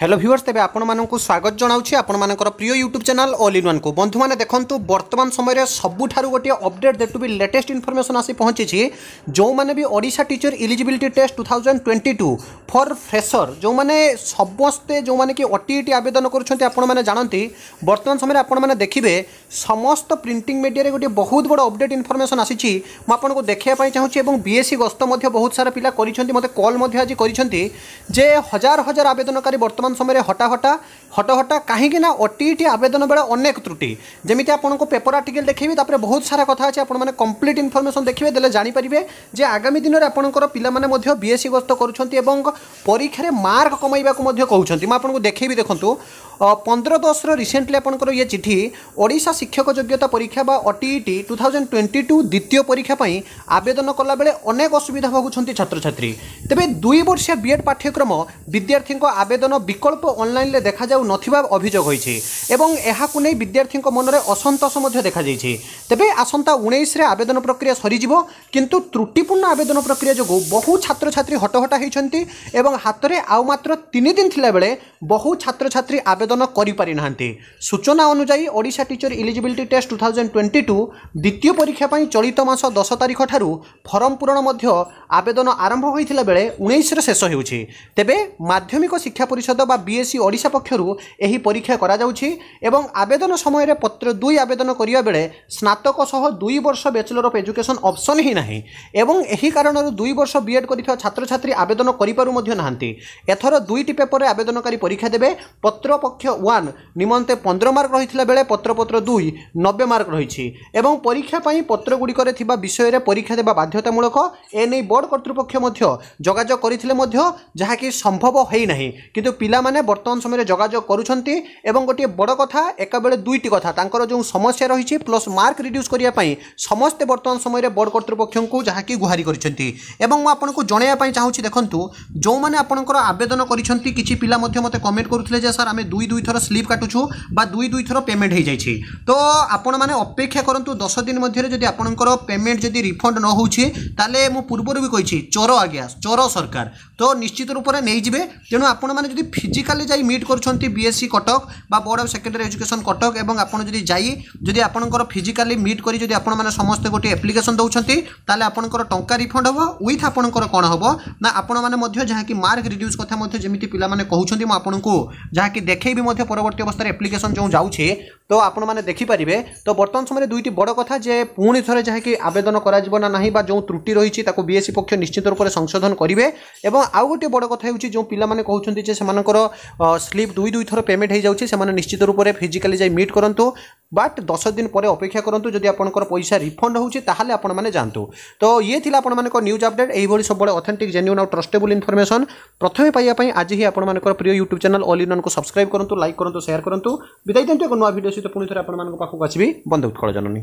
hello viewers তবে আপনার স্বাগত জনাওছি আপনার প্রিয় YouTube channel all in one বন্ধু মানে দেখুন বর্তমান সময়ের সবুঠার গোটিয়ে update that to be latest information আসি পৌঁছিছি যে Odisha teacher eligibility test two thousand twenty two for fresher ଯେଉଁମାନେ ସମସ୍ତେ ଯେଉଁମାନେ କି ଓ ଟି ଇ ଟି ଆବେଦନ କରୁଛନ୍ତି ଆପଣମାନେ ଜାଣନ୍ତି ବର୍ତ୍ତମାନ ସମୟରେ ଆପଣମାନେ ଦେଖିବେ ସମସ୍ତ ପ୍ରିଣ୍ଟିଂ ମିଡ଼ିଆରେ ଗୋଟିଏ ବହୁତ ବଡ଼ ଅପଡ଼େଟ୍ ଇନଫର୍ମେସନ୍ ଆସିଛି ମୁଁ ଆପଣଙ୍କୁ ଦେଖାଇବା ପାଇଁ ଚାହୁଁଛି ଏବଂ ବି ଏସ୍ ସି ଗସ୍ତ ମଧ୍ୟ ବହୁତ ସାରା ପିଲା କରିଛନ୍ତି ମୋତେ କଲ୍ ମଧ୍ୟ ଆଜି କରିଛନ୍ତି ଯେ ହଜାର ହଜାର ଆବେଦନକାରୀ ବର୍ତ୍ତମାନ ସମୟରେ ହଟା ହଟା ହଟ ହଟା କାହିଁକି ନା ଓ ଟି ଇ ଟି ଆବେଦନ ବେଳେ ଅନେକ ତ୍ରୁଟି ଯେମିତି ଆପଣଙ୍କୁ ପେପର ଆର୍ଟିକେଲ୍ ଦେଖେଇବି ତାପରେ ବହୁତ ସାରା କଥା ଅଛି ଆପଣମାନେ କମ୍ପ୍ଲିଟ୍ ଇନଫର୍ମେସନ୍ ଦେଖିବେ ଦେଲେ ଜାଣିପାରିବେ ଯେ ଆଗାମୀ ଦିନରେ ଆପଣଙ୍କର ପିଲାମାନେ ମଧ୍ୟ ବି ଏସ୍ ସି ଗସ୍ତ କରୁଛନ୍ତି ଏବଂ পরীক্ষার মার্ক কমাইবা কুমার মু আপনার দেখেবি দেখুন পনেরো দশর রিসেন্টলি আপনার ইয়ে চিঠি ওড়শা শিক্ষক যোগ্যতা পরীক্ষা বা OTET two thousand twenty two দ্বিতীয় পরীক্ষা আবেদন কলাবেলে অনেক অসুবিধা ভোগুচ্ছেন ছাত্রছাত্রী তবে দুই বর্ষিয়া বিএড পাঠ্যক্রম বিদ্যার্থী আবেদন বিকল্প অনলাইনে দেখা যাও নথিবা অভিযোগ হয়েছে এবং এখন বিদ্যার্থী মনরে অসন্তোষ দেখা যাই তবে আসন্তা উনিশে আবেদন প্রক্রিয়া সরিযোগ কিন্তু ত্রুটিপূর্ণ আবেদন প্রক্রিয়া যোগ বহু ছাত্রছাত্রী হটহটা হয়েছেন ଏବଂ ହାତରେ ଆଉ ମାତ୍ର ତିନି ଦିନ ଥିଲାବେଳେ ବହୁ ଛାତ୍ରଛାତ୍ରୀ ଆବେଦନ କରିପାରିନାହାନ୍ତି ସୂଚନା ଅନୁଯାୟୀ Odisha teacher eligibility test two thousand twenty two ଦ୍ୱିତୀୟ ପରୀକ୍ଷା ପାଇଁ ଚଳିତ ମାସ ଦଶ ତାରିଖ ଠାରୁ ଫର୍ମ ପୂରଣ ମଧ୍ୟ ଆବେଦନ ଆରମ୍ଭ ହୋଇଥିଲା ବେଳେ ଉଣେଇଶରେ ଶେଷ ହେଉଛି ତେବେ ମାଧ୍ୟମିକ ଶିକ୍ଷା ପରିଷଦ ବା ବିଏସ୍ସି ଓଡ଼ିଶା ପକ୍ଷରୁ ଏହି ପରୀକ୍ଷା କରାଯାଉଛି ଏବଂ ଆବେଦନ ସମୟରେ ପତ୍ର ଦୁଇ ଆବେଦନ କରିବା ବେଳେ ସ୍ନାତକ ସହ ଦୁଇ ବର୍ଷ ବ୍ୟାଚଲର ଅଫ୍ ଏଜୁକେସନ୍ ଅପସନ୍ ହିଁ ନାହିଁ ଏବଂ ଏହି କାରଣରୁ ଦୁଇ ବର୍ଷ ବିଏଡ଼୍ କରିଥିବା ଛାତ୍ରଛାତ୍ରୀ ଆବେଦନ କରିପାରୁ ମଧ୍ୟ ନାହାନ୍ତି ଏଥର ଦୁଇଟି ପେପରରେ ଆବେଦନକାରୀ ପରୀକ୍ଷା ଦେବେ ପତ୍ରପକ୍ଷ ୱାନ୍ ନିମନ୍ତେ ପନ୍ଦର ମାର୍କ ରହିଥିଲା ବେଳେ ପତ୍ରପତ୍ର ଦୁଇ ନବେ ମାର୍କ ରହିଛି ଏବଂ ପରୀକ୍ଷା ପାଇଁ ପତ୍ରଗୁଡ଼ିକରେ ଥିବା ବିଷୟରେ ପରୀକ୍ଷା ଦେବା ବାଧ୍ୟତାମୂଳକ ଏ ନେଇ ବୋର୍ଡ଼ କର୍ତ୍ତୃପକ୍ଷ ମଧ୍ୟ ଯୋଗାଯୋଗ କରିଥିଲେ ମଧ୍ୟ ଯାହାକି ସମ୍ଭବ ହୋଇନାହିଁ କିନ୍ତୁ ପିଲାମାନେ ବର୍ତ୍ତମାନ ସମୟରେ ଯୋଗାଯୋଗ କରୁଛନ୍ତି ଏବଂ ଗୋଟିଏ ବଡ଼ କଥା ଏକାବେଳେ ଦୁଇଟି କଥା ତାଙ୍କର ଯେଉଁ ସମସ୍ୟା ରହିଛି ପ୍ଲସ୍ ମାର୍କ ରିଡ୍ୟୁସ୍ କରିବା ପାଇଁ ସମସ୍ତେ ବର୍ତ୍ତମାନ ସମୟରେ ବୋର୍ଡ଼ କର୍ତ୍ତୃପକ୍ଷଙ୍କୁ ଯାହାକି ଗୁହାରି କରିଛନ୍ତି ଏବଂ ମୁଁ ଆପଣଙ୍କୁ ଜଣାଇବା ପାଇଁ ଚାହୁଁଛି ଦେଖନ୍ତୁ ଯେଉଁମାନେ ଆପଣଙ୍କର ଆବେଦନ କରିଛନ୍ତି କିଛି ପିଲା ମଧ୍ୟ ମୋତେ କମେଣ୍ଟ କରୁଥିଲେ ଯେ ସାର୍ ଆମେ ଦୁଇ ଦୁଇ ଥର ସ୍ଲିପ୍ କାଟୁଛୁ ବା ଦୁଇ ଦୁଇ ଥର ପେମେଣ୍ଟ ହୋଇଯାଇଛି ତ ଆପଣମାନେ ଅପେକ୍ଷା କରନ୍ତୁ ଦଶ ଦିନ ମଧ୍ୟରେ ଯଦି ଆପଣଙ୍କର ପେମେଣ୍ଟ ଯଦି ରିଫଣ୍ଡ ନ ହେଉଛି ତାହେଲେ ମୁଁ ପୂର୍ବରୁ ବି କହିଛି ଚୋର ଆଜ୍ଞା ଚୋର ସରକାର তো নিশ্চিত রূপে নিয়ে তেমন আপনার যদি ফিজিকালি যাই মিট করছেন বিএসসি কটক বা board of secondary education Cuttack এবং আপনার যদি যাই যদি আপনার ফিজিকালি মিট করে যদি আপনার সমস্ত গোটি এপ্লিকেশন দেন তাহলে আপনার টঙ্কা রিফন্ড হব উইথ আপনার কম হব না আপনার যা কি মার্ক রিডিউস କଥା ମଧ୍ୟ ଯେମିତି ପିଲାମାନେ କହୁଛନ୍ତି ମୁଁ ଆପଣଙ୍କୁ ଯାହାକି ଦେଖେଇବି ମଧ୍ୟ ପରବର୍ତ୍ତୀ ଅବସ୍ଥାରେ ଆପ୍ଲିକେସନ୍ ଯେଉଁ ଯାଉଛି ତ ଆପଣମାନେ ଦେଖିପାରିବେ ତ ବର୍ତ୍ତମାନ ସମୟରେ ଦୁଇଟି ବଡ଼ କଥା ଯେ ପୁଣି ଥରେ ଯାହାକି ଆବେଦନ କରାଯିବ ନା ନାହିଁ ବା ଯେଉଁ ତ୍ରୁଟି ରହିଛି ତାକୁ ବିଏସ୍ସି ପକ୍ଷ ନିଶ୍ଚିତ ରୂପରେ ସଂଶୋଧନ କରିବେ ଏବଂ ଆଉ ଗୋଟିଏ ବଡ଼ କଥା ହେଉଛି ଯେଉଁ ପିଲାମାନେ କହୁଛନ୍ତି ଯେ ସେମାନଙ୍କର ସ୍ଲିପ୍ ଦୁଇ ଦୁଇ ଥର ପେମେଣ୍ଟ ହୋଇଯାଉଛି ସେମାନେ ନିଶ୍ଚିତ ରୂପରେ ଫିଜିକାଲି ଯାଇ ମିଟ୍ କରନ୍ତୁ বাট দশ দিন পরে অপেক্ষা করতু যদি আপনার পয়সা রিফন্ড হচ্ছে তাহলে আপনার যাতে তো ইয়ে লা আপনার নিউজ আপডেট এইভাবে সবুলে অথেন্টিক জেনুইন আউ ট্রস্টেবল ইনফরমেশন প্রথমে পাইবা আজ হি আপনার প্রিয় ইউট্যুব চ্যানেল অল ইন্ডনকে সবসক্রাইব করতু লাইক করতু সেয়ার করতু বিদায় দিন এক নয় ভিডিও সহ পুঁথরে আপনার পাখক আসবি বন্ধু উৎকল জননী